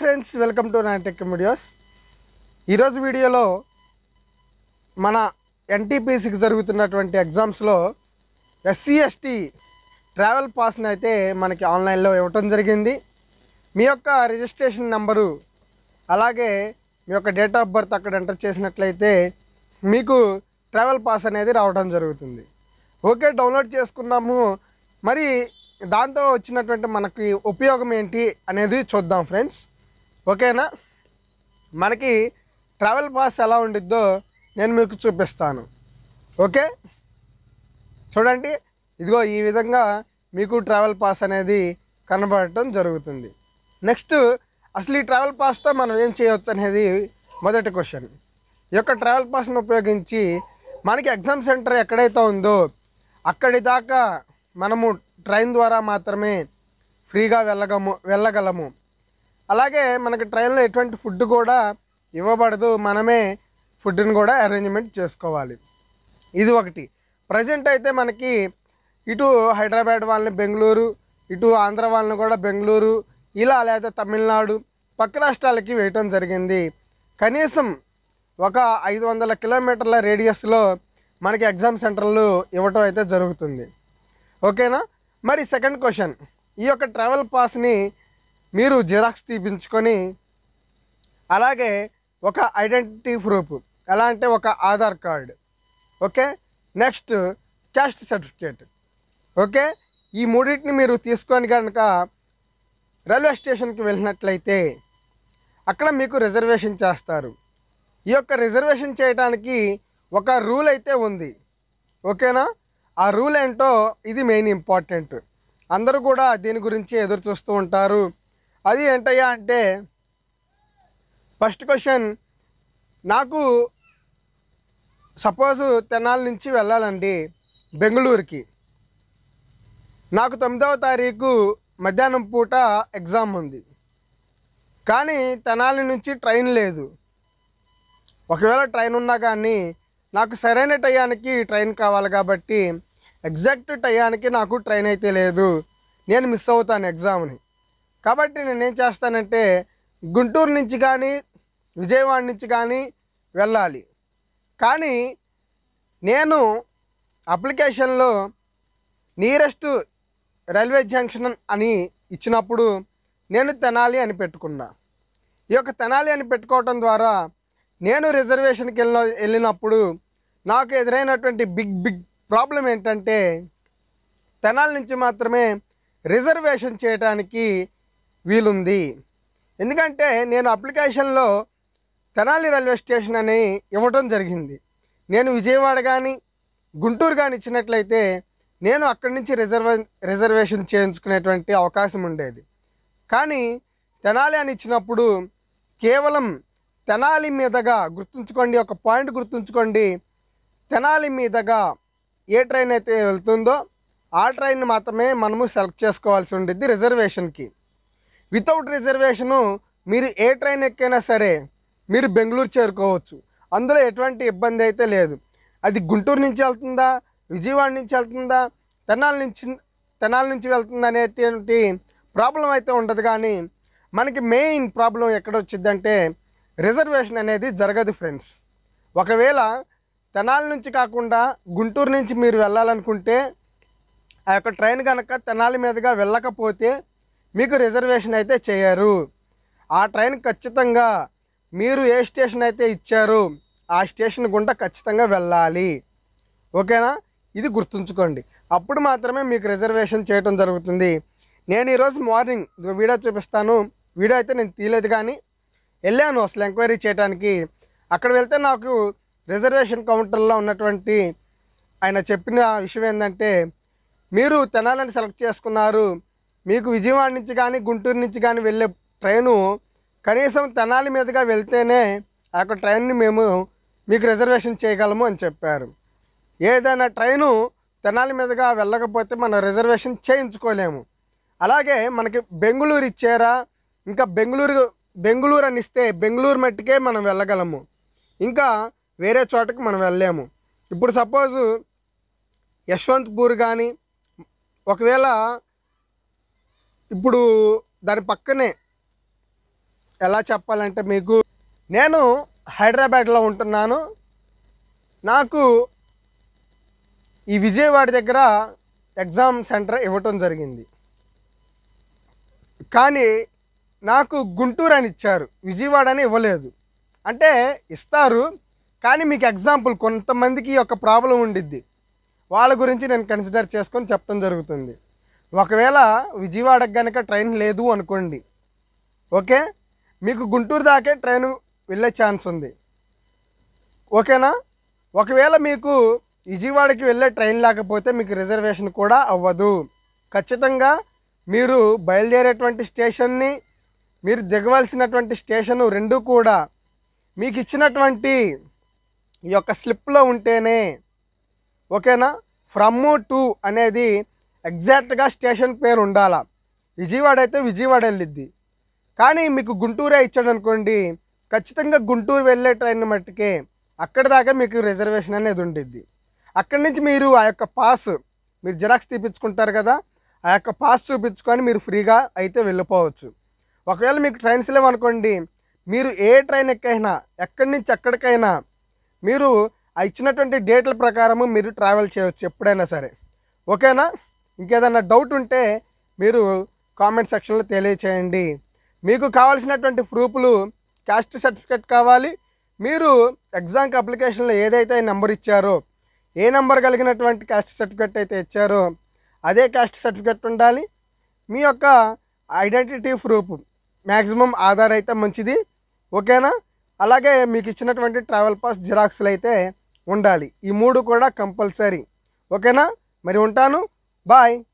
Friends welcome to tech videos ఈరోజు వీడియోలో మన ఎన్టీపీసీకి జరుగుతున్నటువంటి ఎగ్జామ్స్లో ఎస్సీ ఎస్టీ ట్రావెల్ పాస్ని అయితే మనకి ఆన్లైన్లో ఇవ్వటం జరిగింది మీ యొక్క రిజిస్ట్రేషన్ నెంబరు అలాగే మీ యొక్క డేట్ ఆఫ్ బర్త్ అక్కడ ఎంటర్ చేసినట్లయితే మీకు ట్రావెల్ పాస్ అనేది రావడం జరుగుతుంది ఓకే డౌన్లోడ్ చేసుకున్నాము మరి దాంతో వచ్చినటువంటి మనకి ఉపయోగం ఏంటి అనేది చూద్దాం ఫ్రెండ్స్ ఓకేనా మనకి ట్రావెల్ పాస్ ఎలా ఉండిద్దో నేను మీకు చూపిస్తాను ఓకే చూడండి ఇదిగో ఈ విధంగా మీకు ట్రావెల్ పాస్ అనేది కనబడటం జరుగుతుంది నెక్స్ట్ అసలు ఈ ట్రావెల్ పాస్తో మనం ఏం చేయవచ్చు అనేది మొదటి క్వశ్చన్ ఈ యొక్క ట్రావెల్ పాస్ను ఉపయోగించి మనకి ఎగ్జామ్ సెంటర్ ఎక్కడైతే ఉందో అక్కడి దాకా మనము ట్రైన్ ద్వారా మాత్రమే ఫ్రీగా వెళ్ళగము వెళ్ళగలము అలాగే మనకి ట్రైన్లో ఎటువంటి ఫుడ్ కూడా ఇవ్వబడదు మనమే ఫుడ్ని కూడా అరేంజ్మెంట్ చేసుకోవాలి ఇది ఒకటి ప్రజెంట్ అయితే మనకి ఇటు హైదరాబాద్ వాళ్ళని బెంగళూరు ఇటు ఆంధ్ర వాళ్ళని కూడా బెంగళూరు ఇలా లేదా తమిళనాడు పక్క రాష్ట్రాలకి వేయటం జరిగింది కనీసం ఒక ఐదు వందల కిలోమీటర్ల రేడియస్లో మనకి ఎగ్జామ్ సెంటర్లు ఇవ్వటం అయితే జరుగుతుంది ఓకేనా మరి సెకండ్ క్వశ్చన్ ఈ యొక్క ట్రావెల్ పాస్ని మీరు జిరాక్స్ తీపించుకొని అలాగే ఒక ఐడెంటిటీ ప్రూఫ్ ఎలా అంటే ఒక Aadhaar card okay next caste certificate okay ఈ మూడింటిని మీరు తీసుకొని కనుక రైల్వే స్టేషన్కి వెళ్ళినట్లయితే అక్కడ మీకు రిజర్వేషన్ చేస్తారు ఈ యొక్క రిజర్వేషన్ చేయడానికి ఒక రూల్ అయితే ఉంది ఓకేనా ఆ రూల్ ఏంటో ఇది మెయిన్ ఇంపార్టెంట్ అందరూ కూడా దీని గురించి ఎదురు చూస్తూ ఉంటారు అది ఏంటయ్యా అంటే ఫస్ట్ క్వశ్చన్ నాకు సపోజ్ తెనాల నుంచి వెళ్ళాలండి బెంగళూరుకి నాకు తొమ్మిదవ తారీఖు మధ్యాహ్నం పూట ఎగ్జామ్ ఉంది కానీ తెనాలి నుంచి ట్రైన్ లేదు ఒకవేళ ట్రైన్ ఉన్నా కానీ నాకు సరైన టయానికి ట్రైన్ కావాలి కాబట్టి ఎగ్జాక్ట్ టయానికి నాకు ట్రైన్ అయితే లేదు నేను మిస్ అవుతాను ఎగ్జామ్ని కాబట్టి నేనేం చేస్తానంటే గుంటూరు నుంచి కానీ విజయవాడ నుంచి కానీ వెళ్ళాలి కానీ నేను అప్లికేషన్లో నియరెస్ట్ రైల్వే జంక్షన్ అని ఇచ్చినప్పుడు నేను తెనాలి అని పెట్టుకున్నా ఈ యొక్క తెనాలి అని పెట్టుకోవటం ద్వారా నేను రిజర్వేషన్కి వెళ్ళిన వెళ్ళినప్పుడు నాకు ఎదురైనటువంటి బిగ్ బిగ్ ప్రాబ్లం ఏంటంటే తెనాలి నుంచి మాత్రమే రిజర్వేషన్ చేయడానికి వీలుంది ఎందుకంటే నేను అప్లికేషన్లో తెనాలి రైల్వే స్టేషన్ అని ఇవ్వటం జరిగింది నేను విజయవాడ కానీ గుంటూరు కానీ ఇచ్చినట్లయితే నేను అక్కడి నుంచి రిజర్వ రిజర్వేషన్ చేయించుకునేటువంటి అవకాశం ఉండేది కానీ తెనాలి అని ఇచ్చినప్పుడు కేవలం తెనాలి మీదగా గుర్తుంచుకోండి ఒక పాయింట్ గుర్తుంచుకోండి తెనాలి మీదగా ఏ ట్రైన్ అయితే వెళ్తుందో ఆ ట్రైన్ మాత్రమే మనము సెలెక్ట్ చేసుకోవాల్సి ఉండిద్ది రిజర్వేషన్కి వితౌట్ రిజర్వేషను మీరు ఏ ట్రైన్ ఎక్కైనా సరే మీరు బెంగళూరు చేరుకోవచ్చు అందులో ఎటువంటి ఇబ్బంది అయితే లేదు అది గుంటూరు నుంచి వెళ్తుందా విజయవాడ నుంచి వెళ్తుందా తెనాల నుంచి తెనాల నుంచి వెళ్తుంది అనేటువంటి ప్రాబ్లం అయితే ఉండదు కానీ మనకి మెయిన్ ప్రాబ్లం ఎక్కడ వచ్చిందంటే రిజర్వేషన్ అనేది జరగదు ఫ్రెండ్స్ ఒకవేళ తెనాల నుంచి కాకుండా గుంటూరు నుంచి మీరు వెళ్ళాలనుకుంటే ఆ యొక్క ట్రైన్ కనుక తెనాలి మీదుగా వెళ్ళకపోతే మీకు రిజర్వేషన్ అయితే చేయరు ఆ ట్రైన్ ఖచ్చితంగా మీరు ఏ స్టేషన్ అయితే ఇచ్చారు ఆ స్టేషన్ గుండా ఖచ్చితంగా వెళ్ళాలి ఓకేనా ఇది గుర్తుంచుకోండి అప్పుడు మాత్రమే మీకు రిజర్వేషన్ చేయటం జరుగుతుంది నేను ఈరోజు మార్నింగ్ వీడియో చూపిస్తాను వీడియో అయితే నేను తీయలేదు కానీ వెళ్ళాను అసలు ఎంక్వైరీ చేయడానికి అక్కడ వెళ్తే నాకు రిజర్వేషన్ కౌంటర్లో ఉన్నటువంటి ఆయన చెప్పిన విషయం ఏంటంటే మీరు తెనాలని సెలెక్ట్ చేసుకున్నారు మీకు విజయవాడ నుంచి కానీ గుంటూరు నుంచి కానీ వెళ్ళే ట్రైను కనీసం తెనాలి మీదుగా వెళ్తేనే ఆ యొక్క ట్రైన్ని మేము మీకు రిజర్వేషన్ చేయగలము అని చెప్పారు ఏదైనా ట్రైను తెనాలి మీదుగా వెళ్ళకపోతే మనం రిజర్వేషన్ చేయించుకోలేము అలాగే మనకి బెంగళూరు ఇచ్చారా ఇంకా బెంగళూరు బెంగళూరు అని ఇస్తే బెంగళూరు మట్టుకే మనం వెళ్ళగలము ఇంకా వేరే చోటకి మనం వెళ్ళాము ఇప్పుడు సపోజు యశ్వంత్పూర్ కానీ ఒకవేళ ఇప్పుడు దాని పక్కనే ఎలా చెప్పాలంటే మీకు నేను హైదరాబాద్లో ఉంటున్నాను నాకు ఈ విజయవాడ దగ్గర ఎగ్జామ్ సెంటర్ ఇవ్వటం జరిగింది కానీ నాకు గుంటూరు అని ఇచ్చారు విజయవాడ అని ఇవ్వలేదు అంటే ఇస్తారు కానీ మీకు ఎగ్జాంపుల్ కొంతమందికి ఒక ప్రాబ్లం ఉండిద్ది వాళ్ళ గురించి నేను కన్సిడర్ చేసుకొని చెప్పడం జరుగుతుంది ఒకవేళ విజయవాడకు కనుక ట్రైన్ లేదు అనుకోండి ఓకే మీకు గుంటూరు దాకే ట్రైన్ వెళ్ళే ఛాన్స్ ఉంది ఓకేనా ఒకవేళ మీకు విజయవాడకి వెళ్ళే ట్రైన్ లేకపోతే మీకు రిజర్వేషన్ కూడా అవ్వదు ఖచ్చితంగా మీరు బయలుదేరేటువంటి స్టేషన్ని మీరు దిగవలసినటువంటి స్టేషను రెండు కూడా మీకు ఇచ్చినటువంటి ఈ యొక్క స్లిప్లో ఉంటేనే ఓకేనా ఫ్రమ్ టు అనేది ఎగ్జాక్ట్గా స్టేషన్ పేరు ఉండాలా విజయవాడ అయితే విజయవాడ వెళ్ళిద్ది కానీ మీకు గుంటూరే ఇచ్చాడు అనుకోండి ఖచ్చితంగా గుంటూరు వెళ్ళే ట్రైన్ మట్టుకే అక్కడ దాకా మీకు రిజర్వేషన్ అనేది ఉండిద్ది అక్కడి నుంచి మీరు ఆ యొక్క పాస్ మీరు జిరాక్స్ తీపించుకుంటారు కదా ఆ యొక్క పాస్ చూపించుకొని మీరు ఫ్రీగా అయితే వెళ్ళిపోవచ్చు ఒకవేళ మీకు ట్రైన్స్ లేవనుకోండి మీరు ఏ ట్రైన్ ఎక్కైనా ఎక్కడి నుంచి ఎక్కడికైనా మీరు ఆ ఇచ్చినటువంటి డేట్ల ప్రకారము మీరు ట్రావెల్ చేయవచ్చు ఎప్పుడైనా సరే ఓకేనా ఇంకేదన్నా డౌట్ ఉంటే మీరు కామెంట్ సెక్షన్లో తెలియచేయండి మీకు కావాల్సినటువంటి ప్రూఫ్లు క్యాస్ట్ సర్టిఫికేట్ కావాలి మీరు ఎగ్జామ్కి అప్లికేషన్లో ఏదైతే నెంబర్ ఇచ్చారో ఏ నెంబర్ కలిగినటువంటి క్యాస్ట్ సర్టిఫికేట్ అయితే ఇచ్చారో అదే క్యాస్ట్ సర్టిఫికేట్ ఉండాలి మీ యొక్క ఐడెంటిటీ ప్రూఫ్ మ్యాక్సిమం ఆధార్ అయితే మంచిది ఓకేనా అలాగే మీకు ఇచ్చినటువంటి ట్రావెల్ పాస్ జిరాక్స్లు అయితే ఉండాలి ఈ మూడు కూడా కంపల్సరీ ఓకేనా మరి ఉంటాను Bye!